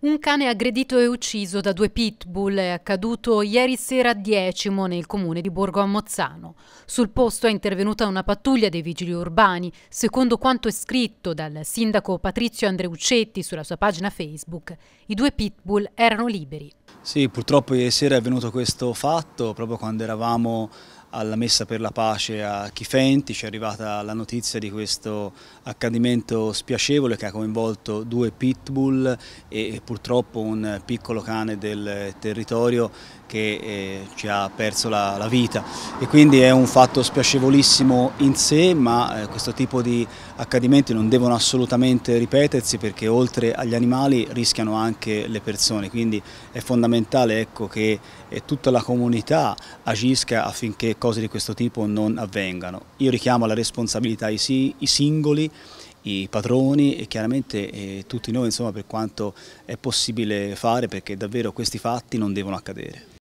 Un cane aggredito e ucciso da due pitbull è accaduto ieri sera a Diecimo nel comune di Borgo a Mozzano. Sul posto è intervenuta una pattuglia dei vigili urbani. Secondo quanto è scritto dal sindaco Patrizio Andreuccetti sulla sua pagina Facebook, i due pitbull erano liberi. Sì, purtroppo ieri sera è avvenuto questo fatto proprio quando eravamo alla messa per la pace a Chifenti, ci è arrivata la notizia di questo accadimento spiacevole che ha coinvolto due pitbull e purtroppo un piccolo cane del territorio che eh, ci ha perso la, la vita e quindi è un fatto spiacevolissimo in sé ma eh, questo tipo di accadimenti non devono assolutamente ripetersi perché oltre agli animali rischiano anche le persone quindi è fondamentale ecco, che eh, tutta la comunità agisca affinché cose di questo tipo non avvengano. Io richiamo la responsabilità i, i singoli, i padroni e chiaramente eh, tutti noi insomma, per quanto è possibile fare perché davvero questi fatti non devono accadere.